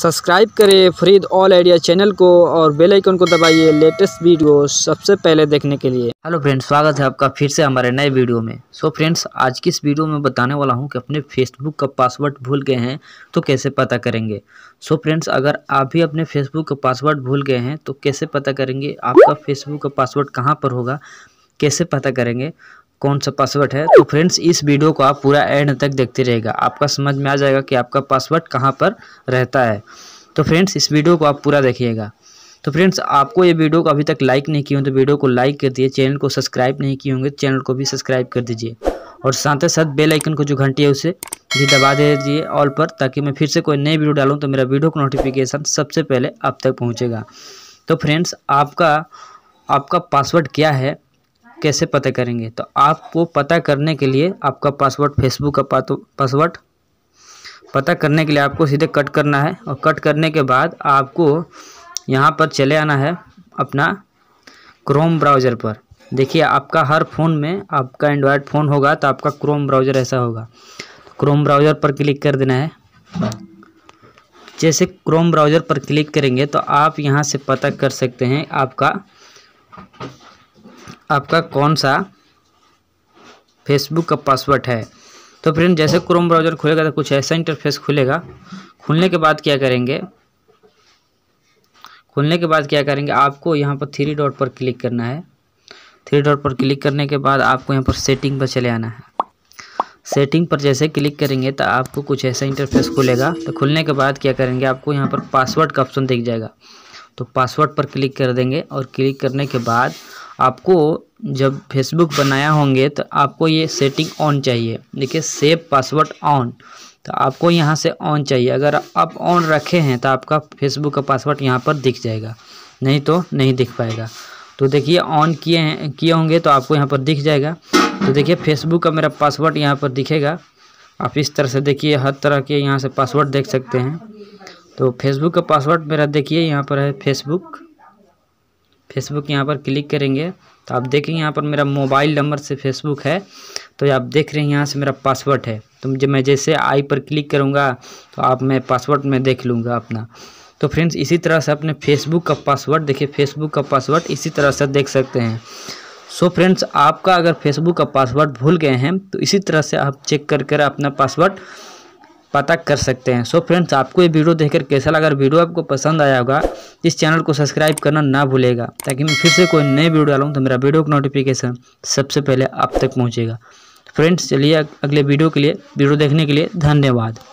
subscribe करें Farid all idea channel को और बेल आइकन को दबाइए लेटेस्ट वीडियो सबसे पहले देखने के लिए हेलो फ्रेंड्स स्वागत है आपका फिर से हमारे नए वीडियो में सो so फ्रेंड्स आज की इस वीडियो में बताने वाला हूं कि अपने फेसबुक का पासवर्ड भूल गए हैं तो कैसे पता करेंगे सो so फ्रेंड्स अगर आप भी अपने फेसबुक का पासवर्ड भूल गए हैं तो कैसे पता करेंगे आपका फेसबुक का पासवर्ड कहाँ पर होगा कैसे पता करेंगे कौन सा पासवर्ड है तो फ्रेंड्स इस वीडियो को आप पूरा एंड तक देखते रहेगा आपका समझ में आ जाएगा कि आपका पासवर्ड कहाँ पर रहता है तो फ्रेंड्स इस वीडियो को आप पूरा देखिएगा तो फ्रेंड्स आपको ये वीडियो को अभी तक लाइक नहीं किए तो वीडियो को लाइक कर दिए चैनल को सब्सक्राइब नहीं किए होंगे चैनल को भी सब्सक्राइब कर दीजिए और साथ ही साथ बेल आइकन को जो घंटी है उसे भी दबा दीजिए ऑल पर ताकि मैं फिर से कोई नई वीडियो डालूँ तो मेरा वीडियो का नोटिफिकेशन सबसे पहले आप तक पहुँचेगा तो फ्रेंड्स आपका आपका पासवर्ड क्या है कैसे पता करेंगे तो आपको पता करने के लिए आपका पासवर्ड फेसबुक का पासवर्ड पता करने के लिए आपको सीधे कट करना है और कट करने के बाद आपको यहाँ पर चले आना है अपना क्रोम ब्राउज़र पर देखिए आपका हर फ़ोन में आपका एंड्रॉयड फ़ोन होगा तो आपका क्रोम ब्राउज़र ऐसा होगा क्रोम ब्राउज़र पर क्लिक कर देना है जैसे क्रोम ब्राउज़र पर क्लिक करेंगे तो आप यहाँ से पता कर सकते हैं आपका आपका कौन सा फेसबुक का पासवर्ड है तो फ्रेंड जैसे क्रोम ब्राउज़र खुलेगा तो कुछ ऐसा इंटरफेस खुलेगा खुलने के बाद क्या करेंगे खुलने के बाद क्या करेंगे आपको यहाँ पर थ्री डॉट पर क्लिक करना है थ्री डॉट पर क्लिक करने के बाद आपको यहाँ पर सेटिंग पर चले आना है सेटिंग पर जैसे क्लिक करेंगे तो आपको कुछ ऐसा इंटरफेस खुलेगा तो खुलने के बाद क्या करेंगे आपको यहाँ पर पासवर्ड का ऑप्शन दिख जाएगा तो पासवर्ड पर क्लिक कर देंगे और क्लिक करने के बाद आपको जब फेसबुक बनाया होंगे तो आपको ये सेटिंग ऑन चाहिए देखिए सेव पासवर्ड ऑन तो आपको यहाँ से ऑन चाहिए अगर आप ऑन रखे हैं तो आपका फेसबुक का पासवर्ड यहाँ पर दिख जाएगा नहीं तो नहीं दिख पाएगा तो देखिए ऑन किए हैं किए होंगे तो आपको यहाँ पर दिख जाएगा तो देखिए फेसबुक का मेरा पासवर्ड यहाँ पर दिखेगा आप इस तरह से देखिए हर तरह के यहाँ से पासवर्ड देख सकते हैं तो फेसबुक का पासवर्ड मेरा देखिए यहाँ पर है फेसबुक फेसबुक यहाँ पर क्लिक करेंगे तो आप देखेंगे यहाँ पर मेरा मोबाइल नंबर से फेसबुक है तो आप देख रहे हैं यहाँ से मेरा पासवर्ड है तो जब मैं जैसे आई पर क्लिक करूँगा तो आप मैं पासवर्ड में देख लूँगा अपना तो फ्रेंड्स इसी तरह से अपने फेसबुक का पासवर्ड देखिए फेसबुक का पासवर्ड इसी तरह से देख सकते हैं सो so फ्रेंड्स आपका अगर फेसबुक का पासवर्ड भूल गए हैं तो इसी तरह से आप चेक कर कर अपना पासवर्ड पता कर सकते हैं सो so फ्रेंड्स आपको ये वीडियो देखकर कैसा लगा अगर वीडियो आपको पसंद आया होगा इस चैनल को सब्सक्राइब करना ना भूलेगा ताकि मैं फिर से कोई नई वीडियो डालूँ तो मेरा वीडियो का नोटिफिकेशन सबसे पहले आप तक पहुँचेगा फ्रेंड्स चलिए अगले वीडियो के लिए वीडियो देखने के लिए धन्यवाद